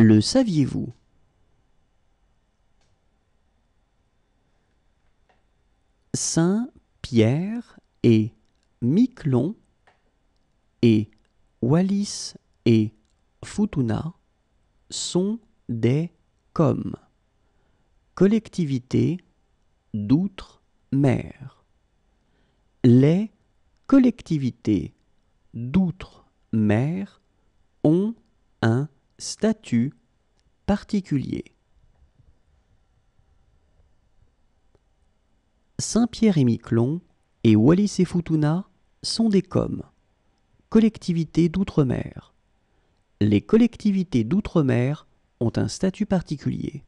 Le saviez-vous Saint Pierre et Miquelon et Wallis et Futuna sont des COM, collectivités d'outre-mer. Les collectivités d'outre-mer ont un statut particulier. Saint-Pierre et Miquelon et Wallis et Futuna sont des coms, collectivités d'outre-mer. Les collectivités d'outre-mer ont un statut particulier.